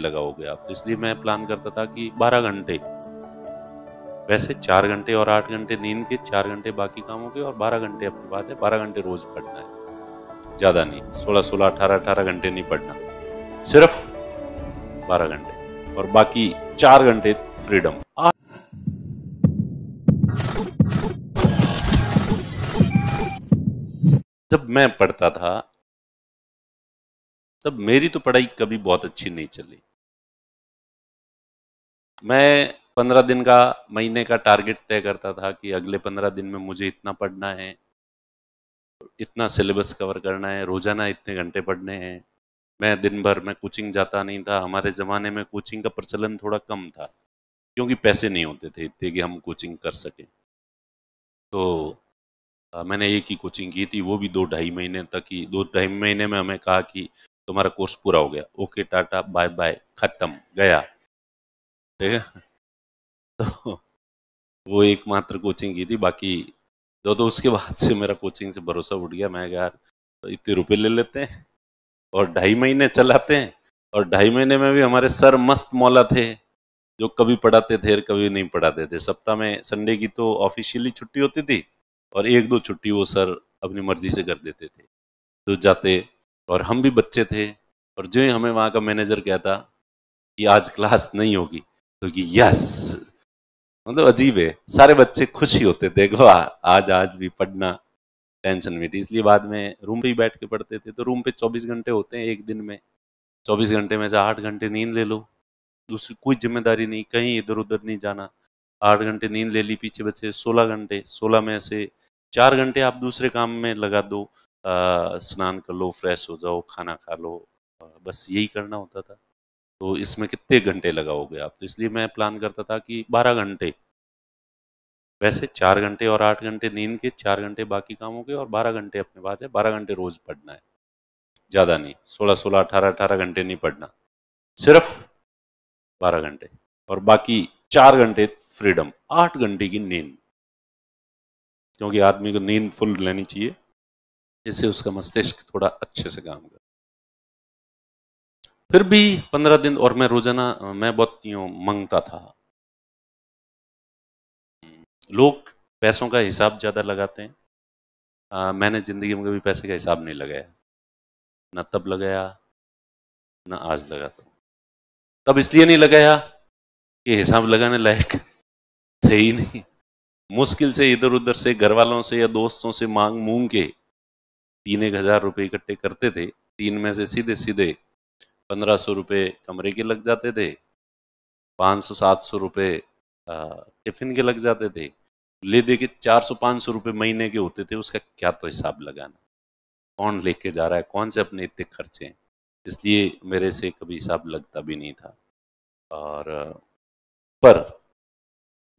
लगाओगे आप तो इसलिए मैं प्लान करता था कि बारह घंटे वैसे चार घंटे और आठ घंटे नींद के चार घंटे बाकी कामों के और बारह घंटे अपने पास है बारह घंटे रोज पढ़ना है ज़्यादा नहीं सोलह सोलह अठारह अठारह घंटे नहीं पढ़ना सिर्फ बारह घंटे और बाकी चार घंटे फ्रीडम जब मैं पढ़ता था तब मेरी तो पढ़ाई कभी बहुत अच्छी नहीं चली मैं पंद्रह दिन का महीने का टारगेट तय करता था कि अगले पंद्रह दिन में मुझे इतना पढ़ना है इतना सिलेबस कवर करना है रोज़ाना इतने घंटे पढ़ने हैं मैं दिन भर में कोचिंग जाता नहीं था हमारे ज़माने में कोचिंग का प्रचलन थोड़ा कम था क्योंकि पैसे नहीं होते थे इतने कि हम कोचिंग कर सकें तो आ, मैंने एक ही कोचिंग की थी वो भी दो ढाई महीने तक ही दो ढाई महीने में हमें कहा कि तुम्हारा कोर्स पूरा हो गया ओके टाटा बाय बाय ख़त्म गया ठीक है तो वो एकमात्र कोचिंग की थी बाकी जो तो उसके बाद से मेरा कोचिंग से भरोसा उठ गया मैं यार तो इतने रुपए ले लेते हैं और ढाई महीने चलाते हैं और ढाई महीने में भी हमारे सर मस्त मौला थे जो कभी पढ़ाते थे और कभी नहीं पढ़ाते थे सप्ताह में संडे की तो ऑफिशियली छुट्टी होती थी और एक दो छुट्टी वो सर अपनी मर्जी से कर देते थे तो जाते और हम भी बच्चे थे और जो ही हमें वहाँ का मैनेजर कहता कि आज क्लास नहीं होगी तो यस मतलब अजीब है सारे बच्चे खुश ही होते थे आज आज भी पढ़ना टेंशन में थी इसलिए बाद में रूम पे ही बैठ के पढ़ते थे तो रूम पे 24 घंटे होते हैं एक दिन में 24 घंटे में से आठ घंटे नींद ले लो दूसरी कोई जिम्मेदारी नहीं कहीं इधर उधर नहीं जाना आठ घंटे नींद ले ली पीछे बच्चे सोलह घंटे सोलह में से चार घंटे आप दूसरे काम में लगा दो आ, स्नान कर लो फ्रेश हो जाओ खाना खा लो बस यही करना होता था तो इसमें कितने घंटे लगाओगे आप तो इसलिए मैं प्लान करता था कि बारह घंटे वैसे चार घंटे और आठ घंटे नींद के चार घंटे बाकी कामों के और बारह घंटे अपने पास है बारह घंटे रोज पढ़ना है ज़्यादा नहीं सोलह सोलह अठारह अठारह घंटे नहीं पढ़ना सिर्फ बारह घंटे और बाकी चार घंटे फ्रीडम आठ घंटे की नींद क्योंकि आदमी को नींद फुल लेनी चाहिए इससे उसका मस्तिष्क थोड़ा अच्छे से काम करे फिर भी पंद्रह दिन और मैं रोजाना मैं बहुत यू मंगता था लोग पैसों का हिसाब ज़्यादा लगाते हैं आ, मैंने ज़िंदगी में कभी पैसे का हिसाब नहीं लगाया ना तब लगाया ना आज लगाता हूँ तब इसलिए नहीं लगाया कि हिसाब लगाने लायक थे ही नहीं मुश्किल से इधर उधर से घर वालों से या दोस्तों से मांग मूंग के तीन एक हज़ार रुपये इकट्ठे करते थे तीन में से सीधे सीधे पंद्रह सौ रुपये कमरे के लग जाते थे पाँच सौ सात सौ रुपये टिफिन के लग जाते थे ले दे के चार सौ पाँच सौ रुपये महीने के होते थे उसका क्या तो हिसाब लगाना कौन लेके जा रहा है कौन से अपने इतने खर्चे हैं इसलिए मेरे से कभी हिसाब लगता भी नहीं था और पर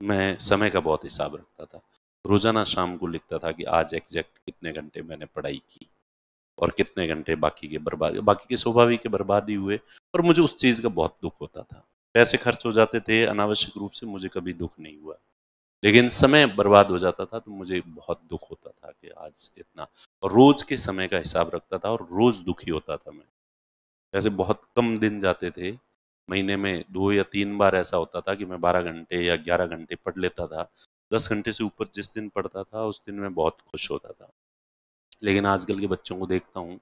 मैं समय का बहुत हिसाब रखता था रोज़ाना शाम को लिखता था कि आज एग्जैक्ट कितने घंटे मैंने पढ़ाई की और कितने घंटे बाकी के बर्बाद बाकी के स्वाभाविक बर्बाद ही हुए और मुझे उस चीज़ का बहुत दुख होता था पैसे खर्च हो जाते थे अनावश्यक रूप से मुझे कभी दुख नहीं हुआ लेकिन समय बर्बाद हो जाता था तो मुझे बहुत दुख होता था कि आज इतना और रोज के समय का हिसाब रखता था और रोज दुखी होता था मैं ऐसे बहुत कम दिन जाते थे महीने में दो या तीन बार ऐसा होता था कि मैं बारह घंटे या ग्यारह घंटे पढ़ लेता था दस घंटे से ऊपर जिस दिन पढ़ता था उस दिन मैं बहुत खुश होता था लेकिन आजकल के बच्चों को देखता हूँ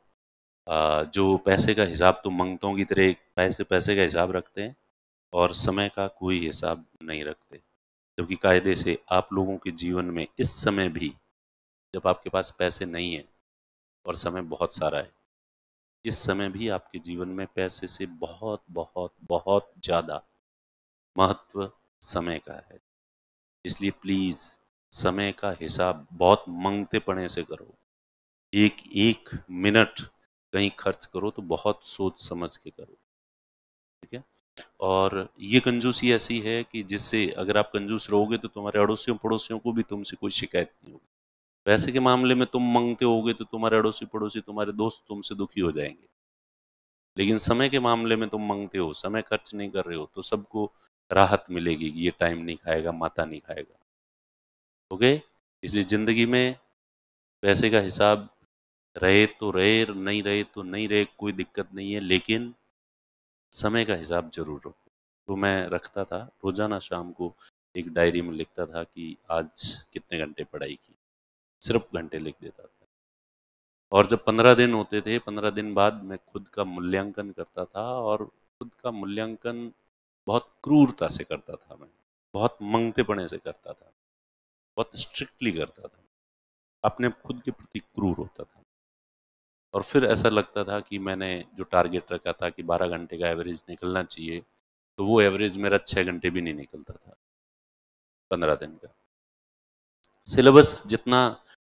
जो पैसे का हिसाब तो मंगतों की तरह पैसे पैसे का हिसाब रखते हैं और समय का कोई हिसाब नहीं रखते जबकि कायदे से आप लोगों के जीवन में इस समय भी जब आपके पास पैसे नहीं हैं और समय बहुत सारा है इस समय भी आपके जीवन में पैसे से बहुत बहुत बहुत ज़्यादा महत्व समय का है इसलिए प्लीज़ समय का हिसाब बहुत मंगते पड़े से करो एक एक मिनट कहीं खर्च करो तो बहुत सोच समझ के करो ठीक है और ये कंजूसी ऐसी है कि जिससे अगर आप कंजूस रहोगे तो तुम्हारे अड़ोसियों पड़ोसियों को भी तुमसे कोई शिकायत नहीं होगी पैसे के मामले में तुम मांगते होगे तो तुम्हारे अड़ोसी पड़ोसी तुम्हारे दोस्त तुमसे दुखी हो जाएंगे लेकिन समय के मामले में तुम मांगते हो समय खर्च नहीं कर रहे हो तो सबको राहत मिलेगी ये टाइम नहीं खाएगा माता नहीं खाएगा ओके इसलिए ज़िंदगी में पैसे का हिसाब रहे तो रहे नहीं रहे तो नहीं रहे कोई दिक्कत नहीं है लेकिन समय का हिसाब जरूर रखो तो मैं रखता था रोजाना शाम को एक डायरी में लिखता था कि आज कितने घंटे पढ़ाई की सिर्फ घंटे लिख देता था और जब पंद्रह दिन होते थे पंद्रह दिन बाद मैं खुद का मूल्यांकन करता था और खुद का मूल्यांकन बहुत क्रूरता से करता था मैं बहुत पड़े से करता था बहुत स्ट्रिक्टली करता था अपने खुद के प्रति क्रूर होता था और फिर ऐसा लगता था कि मैंने जो टारगेट रखा था कि 12 घंटे का एवरेज निकलना चाहिए तो वो एवरेज मेरा छः घंटे भी नहीं निकलता था पंद्रह दिन का सिलेबस जितना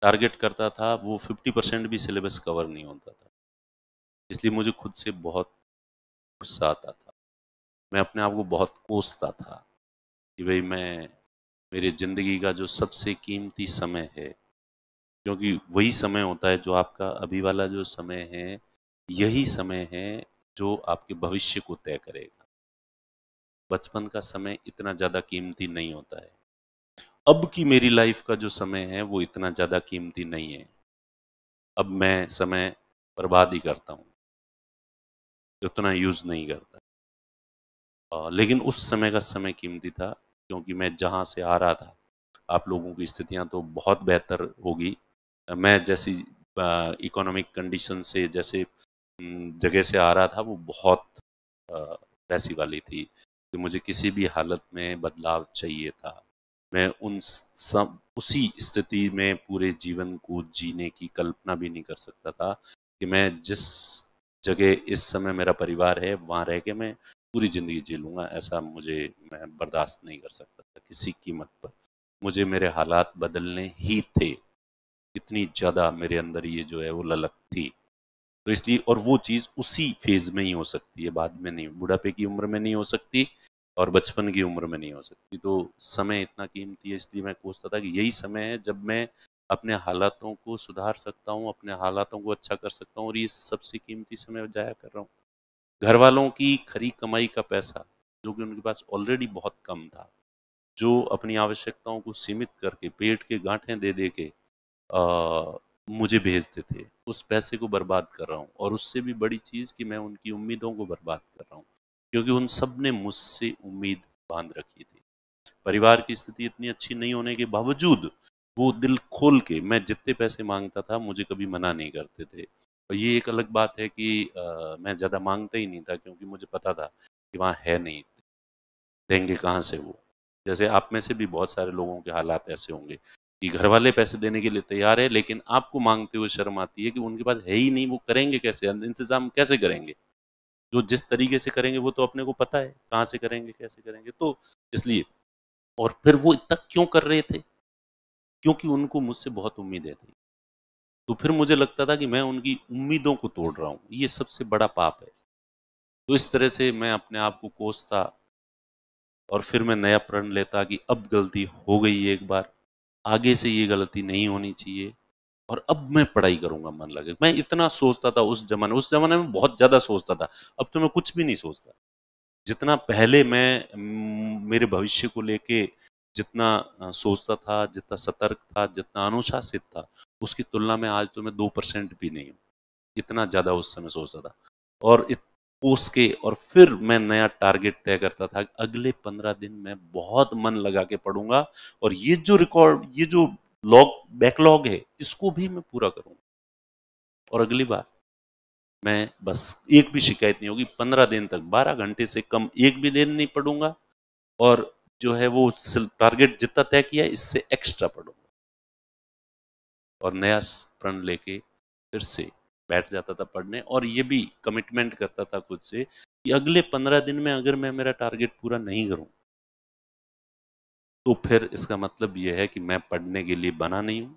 टारगेट करता था वो 50 परसेंट भी सिलेबस कवर नहीं होता था इसलिए मुझे खुद से बहुत गुस्सा आता था मैं अपने आप को बहुत कोसता था कि भाई मैं मेरी ज़िंदगी का जो सबसे कीमती समय है क्योंकि वही समय होता है जो आपका अभी वाला जो समय है यही समय है जो आपके भविष्य को तय करेगा बचपन का समय इतना ज़्यादा कीमती नहीं होता है अब की मेरी लाइफ का जो समय है वो इतना ज़्यादा कीमती नहीं है अब मैं समय बर्बाद ही करता हूँ उतना यूज़ नहीं करता आ, लेकिन उस समय का समय कीमती था क्योंकि मैं जहाँ से आ रहा था आप लोगों की स्थितियाँ तो बहुत बेहतर होगी मैं जैसी इकोनॉमिक कंडीशन से जैसे जगह से आ रहा था वो बहुत वैसी वाली थी कि मुझे किसी भी हालत में बदलाव चाहिए था मैं उन सब उसी स्थिति में पूरे जीवन को जीने की कल्पना भी नहीं कर सकता था कि मैं जिस जगह इस समय मेरा परिवार है वहाँ रह के मैं पूरी ज़िंदगी जी लूँगा ऐसा मुझे मैं बर्दाश्त नहीं कर सकता था किसी कीमत पर मुझे मेरे हालात बदलने ही थे इतनी ज़्यादा मेरे अंदर ये जो है वो ललक थी तो इसलिए और वो चीज़ उसी फेज में ही हो सकती है बाद में नहीं बुढ़ापे की उम्र में नहीं हो सकती और बचपन की उम्र में नहीं हो सकती तो समय इतना कीमती है इसलिए मैं पूछता था कि यही समय है जब मैं अपने हालातों को सुधार सकता हूँ अपने हालातों को अच्छा कर सकता हूँ और ये सबसे कीमती समय जाया कर रहा हूँ घर वालों की खरी कमाई का पैसा जो कि उनके पास ऑलरेडी बहुत कम था जो अपनी आवश्यकताओं को सीमित करके पेट के गांठें दे दे के मुझे भेजते थे उस पैसे को बर्बाद कर रहा हूँ और उससे भी बड़ी चीज़ कि मैं उनकी उम्मीदों को बर्बाद कर रहा हूँ क्योंकि उन सब ने मुझसे उम्मीद बांध रखी थी परिवार की स्थिति इतनी अच्छी नहीं होने के बावजूद वो दिल खोल के मैं जितने पैसे मांगता था मुझे कभी मना नहीं करते थे और ये एक अलग बात है कि आ, मैं ज़्यादा मांगता ही नहीं था क्योंकि मुझे पता था कि वहाँ है नहीं देंगे कहाँ से वो जैसे आप में से भी बहुत सारे लोगों के हालात ऐसे होंगे कि घर वाले पैसे देने के लिए तैयार है लेकिन आपको मांगते हुए शर्म आती है कि उनके पास है ही नहीं वो करेंगे कैसे इंतजाम कैसे करेंगे जो जिस तरीके से करेंगे वो तो अपने को पता है कहाँ से करेंगे कैसे करेंगे तो इसलिए और फिर वो इतना क्यों कर रहे थे क्योंकि उनको मुझसे बहुत उम्मीदें थी तो फिर मुझे लगता था कि मैं उनकी उम्मीदों को तोड़ रहा हूँ ये सबसे बड़ा पाप है तो इस तरह से मैं अपने आप को कोसता और फिर मैं नया प्रण लेता कि अब गलती हो गई एक बार आगे से ये गलती नहीं होनी चाहिए और अब मैं पढ़ाई करूंगा मन लगे मैं इतना सोचता था उस जमाने उस जमाने में बहुत ज़्यादा सोचता था अब तो मैं कुछ भी नहीं सोचता जितना पहले मैं मेरे भविष्य को लेके जितना सोचता था जितना सतर्क था जितना अनुशासित था उसकी तुलना में आज तो मैं दो परसेंट भी नहीं हूँ इतना ज़्यादा उस समय सोचता था और कोस के और फिर मैं नया टारगेट तय करता था अगले पंद्रह दिन मैं बहुत मन लगा के पढ़ूंगा और ये जो रिकॉर्ड ये जो लॉग बैकलॉग है इसको भी मैं पूरा करूंगा और अगली बार मैं बस एक भी शिकायत नहीं होगी पंद्रह दिन तक बारह घंटे से कम एक भी दिन नहीं पढ़ूंगा और जो है वो टारगेट जितना तय किया इससे एक्स्ट्रा पढ़ूंगा और नया प्रण लेके फिर से बैठ जाता था पढ़ने और ये भी कमिटमेंट करता था खुद से कि अगले पंद्रह दिन में अगर मैं मेरा टारगेट पूरा नहीं करूँ तो फिर इसका मतलब यह है कि मैं पढ़ने के लिए बना नहीं हूं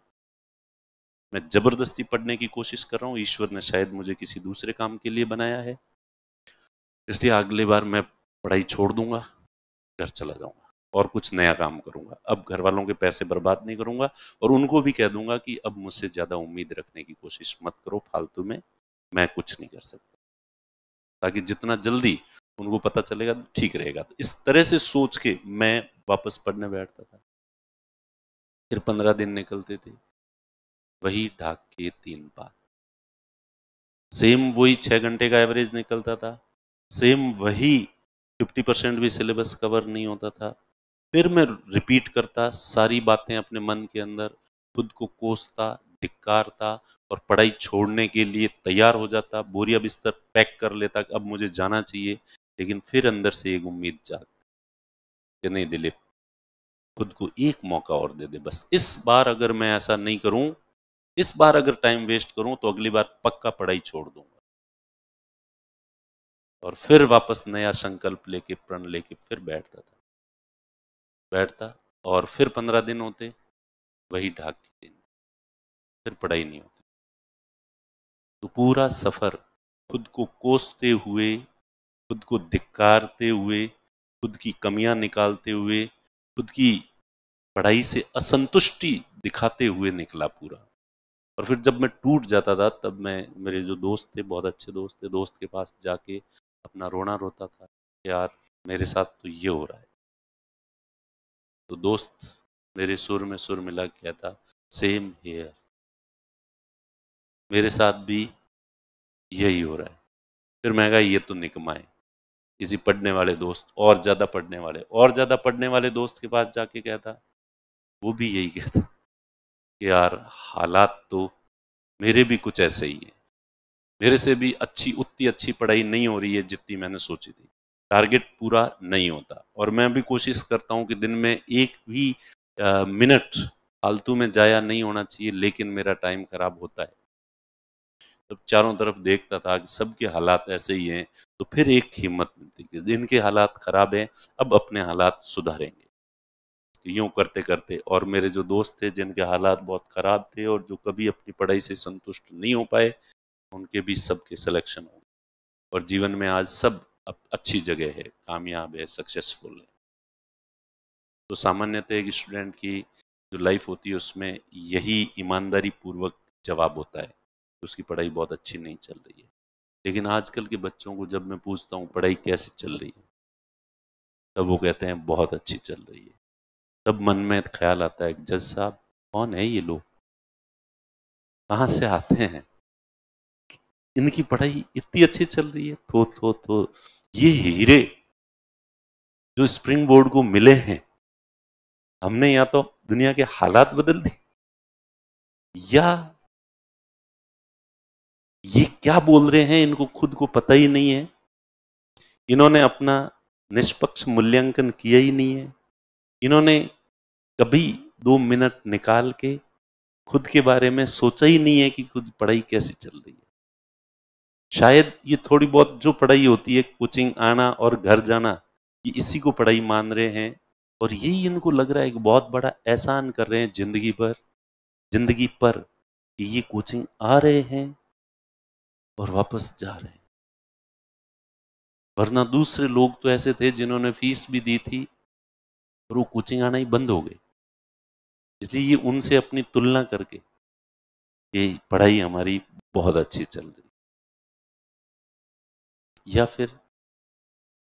मैं जबरदस्ती पढ़ने की कोशिश कर रहा हूँ ईश्वर ने शायद मुझे किसी दूसरे काम के लिए बनाया है इसलिए अगली बार मैं पढ़ाई छोड़ दूंगा घर चला जाऊंगा और कुछ नया काम करूंगा अब घर वालों के पैसे बर्बाद नहीं करूंगा और उनको भी कह दूंगा कि अब मुझसे ज़्यादा उम्मीद रखने की कोशिश मत करो फालतू में मैं कुछ नहीं कर सकता ताकि जितना जल्दी उनको पता चलेगा ठीक रहेगा तो इस तरह से सोच के मैं वापस पढ़ने बैठता था फिर पंद्रह दिन निकलते थे वही ढाक के तीन बात सेम वही छः घंटे का एवरेज निकलता था सेम वही फिफ्टी परसेंट भी सिलेबस कवर नहीं होता था फिर मैं रिपीट करता सारी बातें अपने मन के अंदर खुद को कोसता धिक्कारता और पढ़ाई छोड़ने के लिए तैयार हो जाता बोरिया बिस्तर पैक कर लेता कि अब मुझे जाना चाहिए लेकिन फिर अंदर से एक उम्मीद जागती कि नहीं दिलीप खुद को एक मौका और दे दे बस इस बार अगर मैं ऐसा नहीं करूं इस बार अगर टाइम वेस्ट करूं तो अगली बार पक्का पढ़ाई छोड़ दूंगा और फिर वापस नया संकल्प लेके प्रण लेके फिर बैठता था बैठता और फिर पंद्रह दिन होते वही ढाक के दिन फिर पढ़ाई नहीं होती तो पूरा सफर खुद को कोसते हुए खुद को धिक्कारते हुए खुद की कमियां निकालते हुए खुद की पढ़ाई से असंतुष्टि दिखाते हुए निकला पूरा और फिर जब मैं टूट जाता था तब मैं मेरे जो दोस्त थे बहुत अच्छे दोस्त थे दोस्त के पास जाके अपना रोना रोता था यार मेरे साथ तो ये हो रहा है तो दोस्त मेरे सुर में सुर मिला क्या था सेम हेयर मेरे साथ भी यही हो रहा है फिर मैं कहा ये तो निकमाए किसी पढ़ने वाले दोस्त और ज़्यादा पढ़ने वाले और ज़्यादा पढ़ने वाले दोस्त के पास जाके कहता वो भी यही कहता कि यार हालात तो मेरे भी कुछ ऐसे ही हैं मेरे से भी अच्छी उतनी अच्छी पढ़ाई नहीं हो रही है जितनी मैंने सोची थी टारगेट पूरा नहीं होता और मैं भी कोशिश करता हूँ कि दिन में एक भी मिनट फालतू में जाया नहीं होना चाहिए लेकिन मेरा टाइम खराब होता है जब चारों तरफ देखता था कि सबके हालात ऐसे ही हैं तो फिर एक हिम्मत मिलती कि जिनके हालात खराब हैं अब अपने हालात सुधारेंगे यूं करते करते और मेरे जो दोस्त थे जिनके हालात बहुत ख़राब थे और जो कभी अपनी पढ़ाई से संतुष्ट नहीं हो पाए उनके भी सबके सिलेक्शन हो और जीवन में आज सब अच्छी जगह है कामयाब है सक्सेसफुल है तो सामान्यतः एक स्टूडेंट की जो लाइफ होती है उसमें यही ईमानदारी पूर्वक जवाब होता है तो उसकी पढ़ाई बहुत अच्छी नहीं चल रही है लेकिन आजकल के बच्चों को जब मैं पूछता हूँ पढ़ाई कैसे चल रही है तब वो कहते हैं बहुत अच्छी चल रही है तब मन में ख्याल आता है जज साहब कौन है ये लोग कहाँ से आते हैं इनकी पढ़ाई इतनी अच्छी चल रही है थो थो थो ये हीरे जो स्प्रिंग बोर्ड को मिले हैं हमने या तो दुनिया के हालात बदल दिए या ये क्या बोल रहे हैं इनको खुद को पता ही नहीं है इन्होंने अपना निष्पक्ष मूल्यांकन किया ही नहीं है इन्होंने कभी दो मिनट निकाल के खुद के बारे में सोचा ही नहीं है कि खुद पढ़ाई कैसी चल रही है शायद ये थोड़ी बहुत जो पढ़ाई होती है कोचिंग आना और घर जाना ये इसी को पढ़ाई मान रहे हैं और यही इनको लग रहा है कि बहुत बड़ा एहसान कर रहे हैं जिंदगी भर जिंदगी पर कि ये कोचिंग आ रहे हैं और वापस जा रहे हैं वरना दूसरे लोग तो ऐसे थे जिन्होंने फीस भी दी थी और वो कोचिंग आना ही बंद हो गई इसलिए ये उनसे अपनी तुलना करके ये पढ़ाई हमारी बहुत अच्छी चल रही या फिर